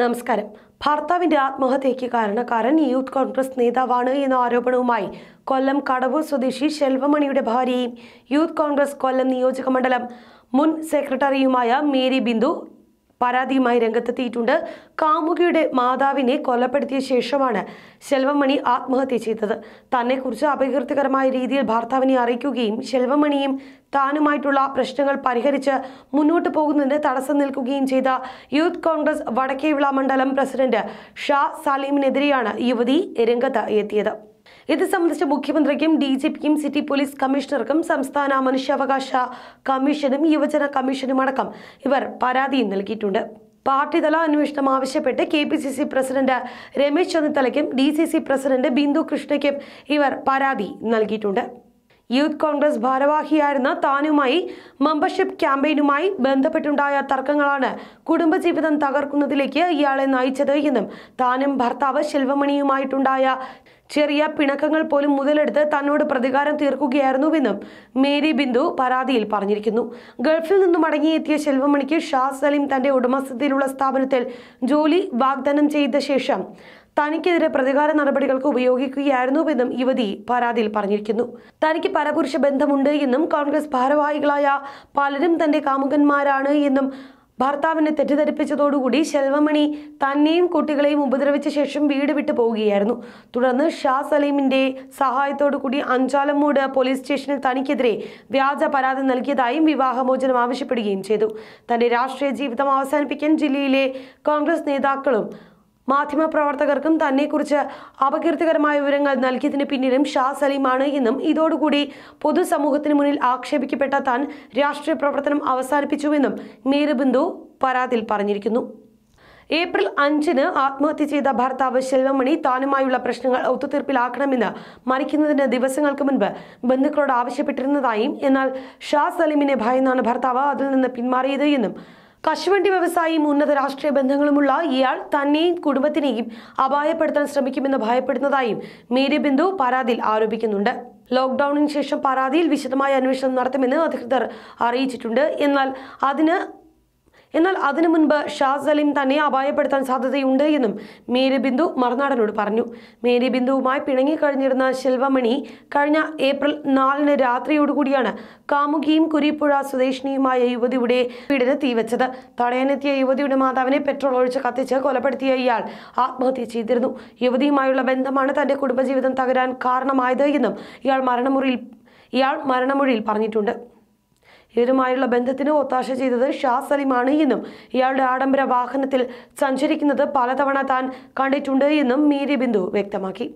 നമസ്കാരം ഭർത്താവിന്റെ ആത്മഹത്യയ്ക്ക് കാരണക്കാരൻ യൂത്ത് കോൺഗ്രസ് നേതാവാണ് എന്ന ആരോപണവുമായി കൊല്ലം കടവൂർ സ്വദേശി ശെൽവമണിയുടെ ഭാര്യയും യൂത്ത് കോൺഗ്രസ് കൊല്ലം നിയോജകമണ്ഡലം മുൻ സെക്രട്ടറിയുമായ മേരി ബിന്ദു പരാതിയുമായി രംഗത്തെത്തിയിട്ടുണ്ട് കാമുകിയുടെ മാതാവിനെ കൊലപ്പെടുത്തിയ ശേഷമാണ് ശെൽവമണി ആത്മഹത്യ ചെയ്തത് തന്നെക്കുറിച്ച് അപകീർത്തികരമായ രീതിയിൽ ഭർത്താവിനെ അറിയിക്കുകയും ശെൽവമണിയും താനുമായിട്ടുള്ള പ്രശ്നങ്ങൾ പരിഹരിച്ച് മുന്നോട്ട് പോകുന്നതിന് തടസ്സം നിൽക്കുകയും ചെയ്ത യൂത്ത് കോൺഗ്രസ് വടക്കേവിള മണ്ഡലം പ്രസിഡന്റ് ഷാ സലീമിനെതിരെയാണ് യുവതി രംഗത്ത് എത്തിയത് ഇത് സംബന്ധിച്ച് മുഖ്യമന്ത്രിക്കും ഡി ജി പിക്കും സിറ്റി പോലീസ് കമ്മീഷണർക്കും സംസ്ഥാന മനുഷ്യാവകാശ കമ്മീഷനും യുവജന അടക്കം ഇവർ പരാതിയും നൽകിയിട്ടുണ്ട് പാർട്ടിതല അന്വേഷണം ആവശ്യപ്പെട്ട് K P C C president Ramesh ചെന്നിത്തലയ്ക്കും D C C president Bindu കൃഷ്ണയ്ക്കും ഇവർ പരാതി നൽകിയിട്ടുണ്ട് യൂത്ത് കോൺഗ്രസ് ഭാരവാഹിയായിരുന്ന താനുമായി മെമ്പർഷിപ്പ് ക്യാമ്പയിനുമായി ബന്ധപ്പെട്ടുണ്ടായ തർക്കങ്ങളാണ് കുടുംബജീവിതം തകർക്കുന്നതിലേക്ക് ഇയാളെ നയിച്ചത് എന്നും താനും ഭർത്താവ് ശെൽവമണിയുമായിട്ടുണ്ടായ ചെറിയ പിണക്കങ്ങൾ പോലും മുതലെടുത്ത് തന്നോട് പ്രതികാരം തീർക്കുകയായിരുന്നുവെന്നും മേരി ബിന്ദു പരാതിയിൽ പറഞ്ഞിരിക്കുന്നു ഗൾഫിൽ നിന്നും മടങ്ങിയെത്തിയ ശെൽവമണിക്ക് ഷാ സലീം തന്റെ ഉടമസ്ഥതയിലുള്ള സ്ഥാപനത്തിൽ ജോലി വാഗ്ദാനം ചെയ്ത ശേഷം തനിക്കെതിരെ പ്രതികാര നടപടികൾക്ക് ഉപയോഗിക്കുകയായിരുന്നുവെന്നും യുവതി പരാതിയിൽ പറഞ്ഞിരിക്കുന്നു തനിക്ക് പരപുരുഷ ബന്ധമുണ്ട് എന്നും കോൺഗ്രസ് ഭാരവാഹികളായ പലരും തന്റെ കാമുകന്മാരാണ് എന്നും ഭർത്താവിനെ തെറ്റിദ്ധരിപ്പിച്ചതോടുകൂടി ശെൽവമണി തന്നെയും കുട്ടികളെയും ഉപദ്രവിച്ച ശേഷം വീട് വിട്ടു പോവുകയായിരുന്നു തുടർന്ന് ഷാ സലീമിന്റെ സഹായത്തോടുകൂടി അഞ്ചാലമ്മൂട് പോലീസ് സ്റ്റേഷനിൽ തനിക്കെതിരെ വ്യാജ പരാതി നൽകിയതായും വിവാഹമോചനം ആവശ്യപ്പെടുകയും ചെയ്തു തന്റെ രാഷ്ട്രീയ ജീവിതം അവസാനിപ്പിക്കാൻ ജില്ലയിലെ കോൺഗ്രസ് നേതാക്കളും മാധ്യമപ്രവർത്തകർക്കും തന്നെക്കുറിച്ച് അപകീർത്തികരമായ വിവരങ്ങൾ നൽകിയതിന് പിന്നിലും ഷാ സലീമാണ് എന്നും ഇതോടുകൂടി പൊതുസമൂഹത്തിന് മുന്നിൽ ആക്ഷേപിക്കപ്പെട്ട താൻ രാഷ്ട്രീയ പ്രവർത്തനം അവസാനിപ്പിച്ചുവെന്നും മീരബിന്ദു പരാതിയിൽ പറഞ്ഞിരിക്കുന്നു ഏപ്രിൽ അഞ്ചിന് ആത്മഹത്യ ചെയ്ത ഭർത്താവ് ശെൽവമണി താനുമായുള്ള പ്രശ്നങ്ങൾ ഒത്തുതീർപ്പിലാക്കണമെന്ന് മരിക്കുന്നതിന് ദിവസങ്ങൾക്ക് മുൻപ് ബന്ധുക്കളോട് ആവശ്യപ്പെട്ടിരുന്നതായും എന്നാൽ ഷാ സലീമിനെ ഭയന്നാണ് ഭർത്താവ് അതിൽ നിന്ന് പിന്മാറിയത് എന്നും കശുവണ്ടി വ്യവസായിയും ഉന്നത രാഷ്ട്രീയ ബന്ധങ്ങളുമുള്ള ഇയാൾ തന്നെയും കുടുംബത്തിനെയും അപായപ്പെടുത്താൻ ശ്രമിക്കുമെന്ന് ഭയപ്പെടുന്നതായും മേരി ബിന്ദു പരാതിയിൽ ആരോപിക്കുന്നുണ്ട് ലോക്ക്ഡൌണിന് ശേഷം പരാതിയിൽ വിശദമായ അന്വേഷണം നടത്തുമെന്ന് അധികൃതർ അറിയിച്ചിട്ടുണ്ട് എന്നാൽ അതിന് എന്നാൽ അതിനു മുൻപ് ഷാ സലീം തന്നെ അപായപ്പെടുത്താൻ സാധ്യതയുണ്ട് എന്നും മേരി ബിന്ദു മറുനാടനോട് പറഞ്ഞു മേരി ബിന്ദുവുമായി പിണങ്ങിക്കഴിഞ്ഞിരുന്ന ശെൽവമണി കഴിഞ്ഞ ഏപ്രിൽ നാലിന് രാത്രിയോടുകൂടിയാണ് കാമുകിയും കുരിപ്പുഴ സ്വദേശിനിയുമായ യുവതിയുടെ വീടിന് തീവച്ചത് തടയാനെത്തിയ യുവതിയുടെ മാതാവിനെ പെട്രോൾ ഒഴിച്ച് കത്തിച്ച് കൊലപ്പെടുത്തിയ ഇയാൾ ആത്മഹത്യ ചെയ്തിരുന്നു യുവതിയുമായുള്ള ബന്ധമാണ് തന്റെ കുടുംബജീവിതം തകരാൻ കാരണമായത് എന്നും ഇയാൾ മരണമുറിയിൽ ഇയാൾ മരണമൊഴിയിൽ പറഞ്ഞിട്ടുണ്ട് ഇവരുമായുള്ള ബന്ധത്തിന് ഒത്താശ ചെയ്തത് ഷാ സലിമാണ് എന്നും ഇയാളുടെ ആഡംബര വാഹനത്തിൽ സഞ്ചരിക്കുന്നത് പലതവണ താൻ കണ്ടിട്ടുണ്ട് എന്നും മീരി ബിന്ദു വ്യക്തമാക്കി